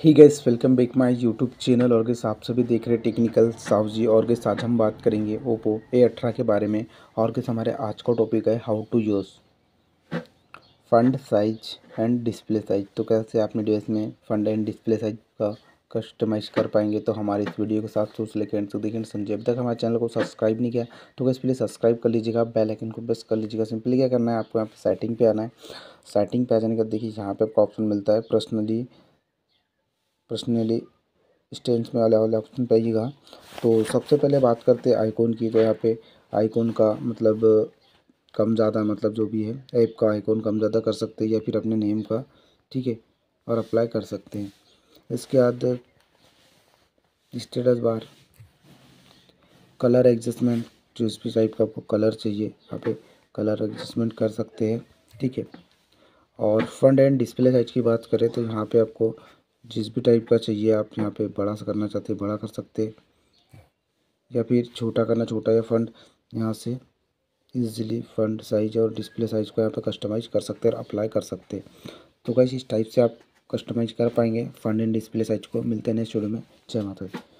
he guys welcome back my YouTube channel और guys आप सभी देख रहे टेक्निकल साफ जी और गैस आज हम बात करेंगे ओप्पो ए अठारह के बारे में और गैस हमारे आज का टॉपिक है how to use font size and display size तो कैसे आप अपने डिवाइस में फंड एंड डिस्प्ले साइज का कस्टमाइज कर पाएंगे तो हमारे इस वीडियो के साथ सोच लेकर एंड तक देखें समझिए अब तक हमारे चैनल को सब्सक्राइब नहीं किया तो कैसे प्लीज़ सब्सक्राइब कर लीजिएगा बेल आइकन को प्रेस कर लीजिएगा सिंपली क्या करना है आपको यहाँ पर सेटिंग पे आना है सेटिंग पे आ जाने का देखिए यहाँ पे आपको ऑप्शन मिलता है पर्सनली पर्सनली स्टेंस में अलग अलग ऑप्शन पाइएगा तो सबसे पहले बात करते हैं आइकॉन की तो यहाँ पे आइकॉन का मतलब कम ज़्यादा मतलब जो भी है ऐप का आइकॉन कम ज़्यादा कर सकते हैं या फिर अपने नेम का ठीक है और अप्लाई कर सकते हैं इसके बाद स्टेटस बार कलर एडजस्टमेंट जो इस भी टाइप का आपको कलर चाहिए यहाँ पे कलर एडजस्टमेंट कर सकते हैं ठीक है और फ्रंट एंड डिस्प्ले साइज की बात करें तो यहाँ पे आपको जिस भी टाइप का चाहिए आप यहाँ पे बड़ा सा करना चाहते हैं बड़ा कर सकते या फिर छोटा करना छोटा या फंड यहाँ से इजीली फंड साइज और डिस्प्ले साइज को यहाँ पे कस्टमाइज कर सकते हैं और अप्लाई कर सकते हैं तो कैसे इस टाइप से आप कस्टमाइज कर पाएंगे फंड एंड डिस्प्ले साइज को मिलते हैं नेक्स्ट वीडियो में जय माता दी